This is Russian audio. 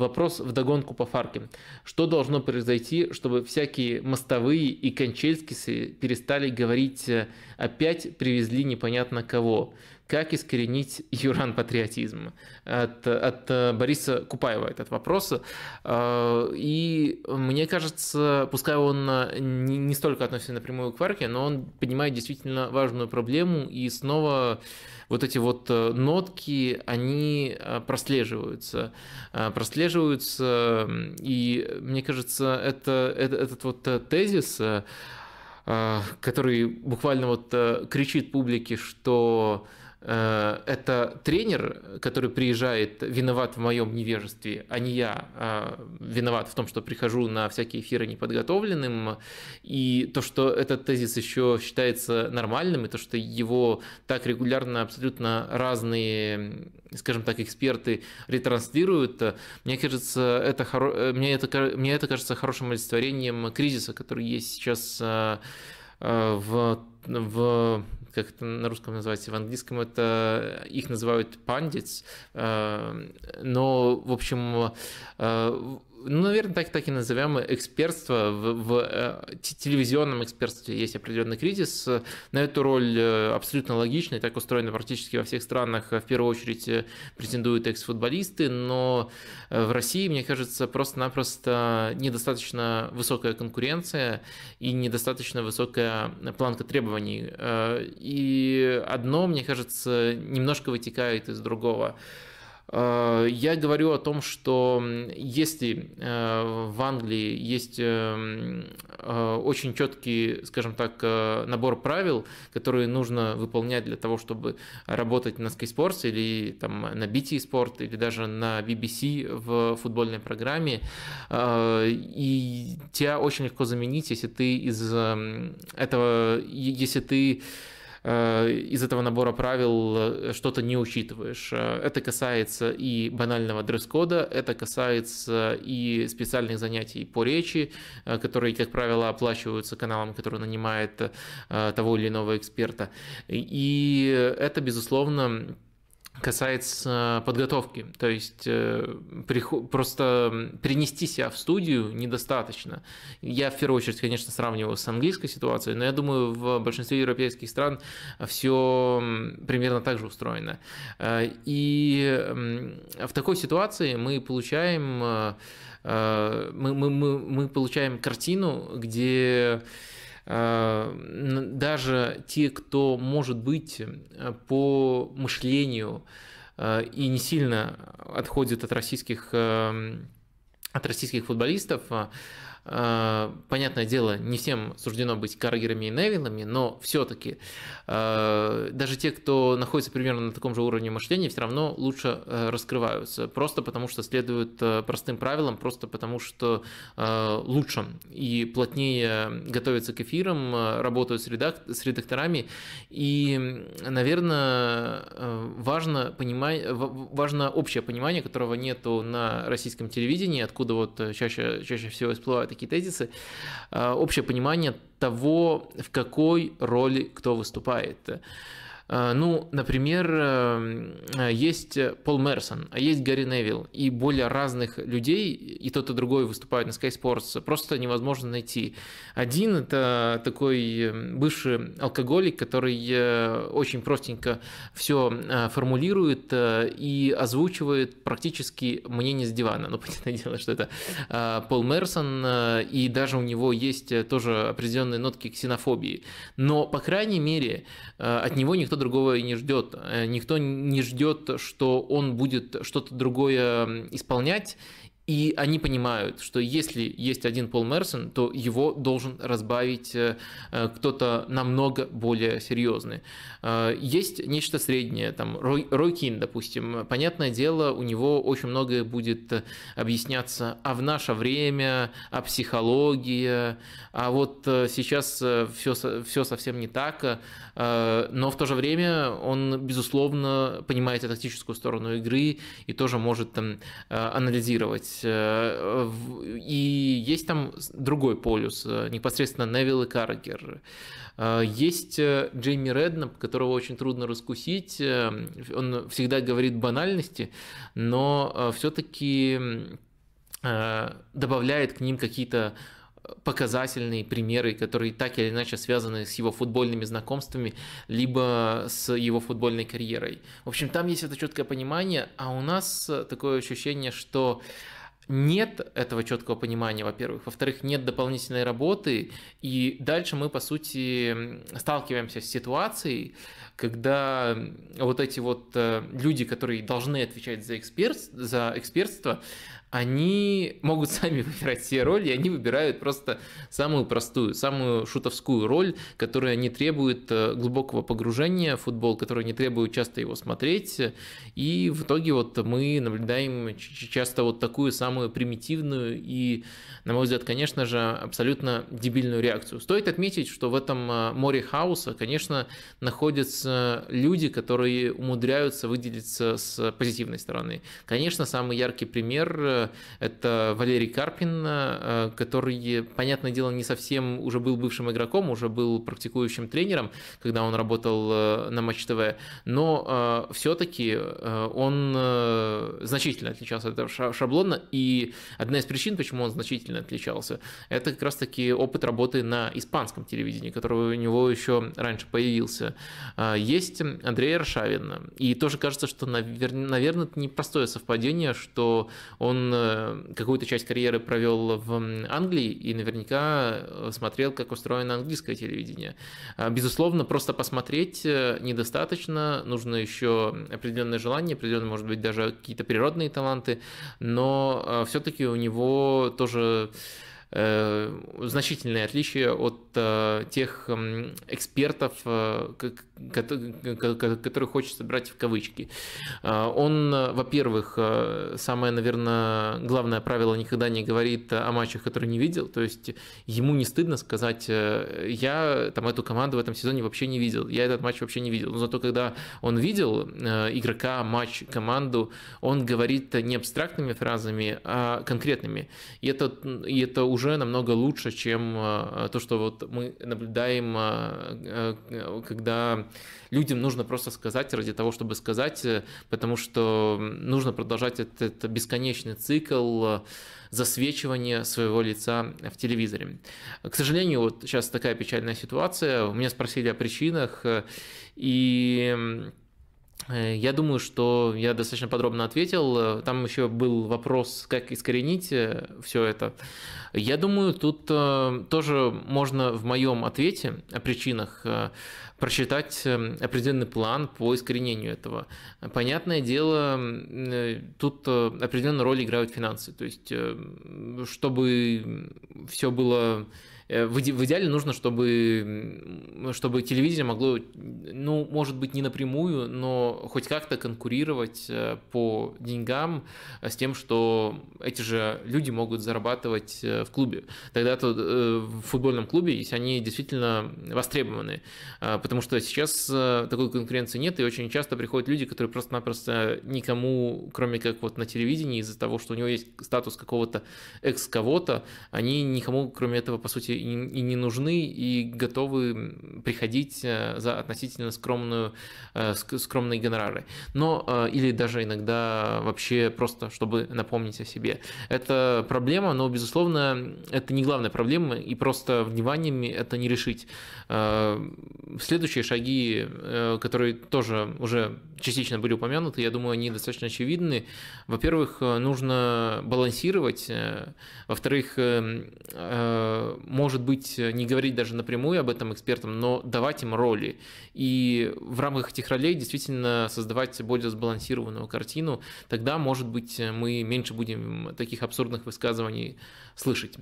Вопрос в догонку по Фарке. Что должно произойти, чтобы всякие мостовые и кончельскисы перестали говорить э, «опять привезли непонятно кого»? Как искоренить юран-патриотизм? От, от э, Бориса Купаева этот вопрос. Э, и мне кажется, пускай он э, не, не столько относится напрямую к Варке, но он поднимает действительно важную проблему и снова вот эти вот нотки, они прослеживаются. Прослеживаются, и мне кажется, это, это, этот вот тезис, который буквально вот кричит публике, что Э, это тренер, который приезжает, виноват в моем невежестве, а не я а виноват в том, что прихожу на всякие эфиры неподготовленным, и то, что этот тезис еще считается нормальным, и то, что его так регулярно абсолютно разные, скажем так, эксперты ретранслируют, мне кажется, это, мне это, мне это кажется хорошим олицетворением кризиса, который есть сейчас э, э, в, в как это на русском называется, в английском это их называют пандиц, э, но, в общем, э, ну, наверное, так, так и назовем экспертство. В, в э, телевизионном экспертстве есть определенный кризис. На эту роль э, абсолютно логично, и так устроено практически во всех странах. В первую очередь э, претендуют экс-футболисты, но в России, мне кажется, просто-напросто недостаточно высокая конкуренция и недостаточно высокая планка требований. И одно, мне кажется, немножко вытекает из другого. Э, я говорю о том, что если э, в Англии есть э, очень четкий, скажем так, набор правил, которые нужно выполнять для того, чтобы работать на Sky Sports или там, на BT Sport или даже на BBC в футбольной программе, и тебя очень легко заменить, если ты из этого, если ты Э, из этого набора правил э, что-то не учитываешь. Э, это касается и банального дресс-кода, это касается и специальных занятий по речи, которые, как правило, оплачиваются каналом, который нанимает того или иного эксперта. И это, безусловно, касается подготовки. То есть э, просто перенести себя в студию недостаточно. Я в первую очередь, конечно, сравниваю с английской ситуацией, но я думаю, в большинстве европейских стран все примерно так же устроено. Э, и в такой ситуации мы получаем, э, мы, мы, мы, мы получаем картину, где Э, даже те, кто, может быть, э, по мышлению э, и не сильно отходит от российских, эм, от российских футболистов, а, понятное дело, не всем суждено быть Каргерами и Невилами, но все-таки а, даже те, кто находится примерно на таком же уровне мышления, все равно лучше а, раскрываются, просто потому что следуют простым правилам, просто потому что лучше и плотнее готовятся к эфирам, работают с, редакторами, и, наверное, важно, понимать, важно общее понимание, которого нету на российском телевидении, откуда вот э, чаще, чаще всего всплывают такие тезисы, а, общее понимание того, в какой роли кто выступает. А, ну, например, эм, э, есть э, Пол Мерсон, а есть Гарри Невилл, и более разных людей, и тот, и другой выступают на Sky Sports, просто невозможно найти. Один – это такой э, бывший алкоголик, который очень простенько все формулирует и озвучивает практически мнение с дивана. Ну, понятное дело, что это Пол Мерсон, и даже у него есть тоже определенные нотки ксенофобии. Но, по крайней мере, от него никто другого и не ждет. Э, никто не ждет, что он будет что-то другое исполнять и они понимают, что если есть один Пол Мерсон, то его должен разбавить э, э, кто-то намного более серьезный. Э, есть нечто среднее, там Рой, Рой Кин, допустим. Понятное дело, у него очень многое будет объясняться а в наше время, о а психологии, а вот сейчас все, все совсем не так, но в то же время он, безусловно, понимает тактическую сторону игры и тоже может там анализировать есть, э, и есть там другой полюс, э, непосредственно Невилл и Каргер. Э, есть Джейми Реднап, которого очень трудно раскусить. Он всегда говорит банальности, но все-таки добавляет к ним какие-то показательные примеры, которые так или иначе связаны с его футбольными знакомствами, либо с его футбольной карьерой. В общем, там есть это четкое понимание, а у нас такое ощущение, что э, нет этого четкого понимания, во-первых. Во-вторых, нет дополнительной работы. И дальше мы, по сути, сталкиваемся с ситуацией, когда вот эти вот э, люди, которые должны отвечать за, эксперт, за экспертство, они могут сами выбирать все роли, и они выбирают просто самую простую, самую шутовскую роль, которая не требует э, глубокого погружения в футбол, которая не требует часто его смотреть. И в итоге вот мы наблюдаем часто вот такую самую примитивную и, на мой взгляд, конечно же, абсолютно дебильную реакцию. Стоит отметить, что в этом э, море хаоса, конечно, находятся люди, которые умудряются выделиться с позитивной стороны. Конечно, самый яркий пример э, это Валерий Карпин, э, который, понятное дело, не совсем уже был бывшим игроком, уже был практикующим тренером, когда он работал э, на Матч ТВ, но э, все-таки он значительно отличался от этого шаблона, и одна из причин, почему он значительно отличался, это как раз-таки опыт работы на испанском телевидении, который у него еще раньше появился. Есть Андрей Рашавин, и тоже кажется, что, наверное, это непростое совпадение, что он Э, какую-то часть карьеры провел в Англии и наверняка э, смотрел, как устроено английское телевидение. А, безусловно, просто посмотреть э, недостаточно, нужно еще определенное желание, определенные, может быть, даже какие-то природные таланты, но все-таки у него тоже Э, значительные отличия от э, тех эм, экспертов, э, которые хочется брать в кавычки. Он, во-первых, самое, наверное, главное правило никогда не говорит о матчах, которые не видел. То есть ему не стыдно сказать, я там эту команду в этом сезоне вообще не видел, я этот матч вообще не видел. Но зато когда он видел игрока, матч, команду, он говорит не абстрактными фразами, а конкретными. И это, и это уже уже намного лучше, чем э, то, что вот мы наблюдаем, э, э, когда людям нужно просто сказать ради того, чтобы сказать, потому что нужно продолжать этот, этот бесконечный цикл засвечивания своего лица в телевизоре. К сожалению, вот сейчас такая печальная ситуация. У Меня спросили о причинах, и Э, я думаю, что я достаточно подробно ответил. Там еще был вопрос, как искоренить э, все это. Я думаю, тут э, тоже можно в моем ответе о причинах просчитать эм, определенный план по искоренению этого. Понятное дело, э, тут э, определенную роль играют финансы. То есть, эм, чтобы все было э, в идеале нужно, чтобы, чтобы телевидение могло, ну, может быть, не напрямую, но хоть как-то конкурировать по деньгам с тем, что эти же люди могут зарабатывать в клубе. Тогда то в футбольном клубе, если они действительно востребованы потому что сейчас э, такой конкуренции нет, и очень часто приходят люди, которые просто-напросто никому, кроме как вот на телевидении, из-за того, что у него есть статус какого-то экс-кого-то, они никому, кроме этого, по сути, и не нужны, и готовы приходить э, за относительно скромную, э, скромные гонорары. Но, или даже иногда вообще просто, чтобы напомнить о себе. Это проблема, но, безусловно, это не главная проблема, и просто вниманием это не решить следующие шаги, э, которые тоже уже частично были упомянуты, я думаю, они достаточно очевидны. Во-первых, э, нужно балансировать. Э, во-вторых, может быть, не говорить даже напрямую об этом экспертам, но давать им роли. И в рамках этих ролей действительно создавать более сбалансированную картину. Тогда, может быть, мы меньше будем таких абсурдных высказываний слышать.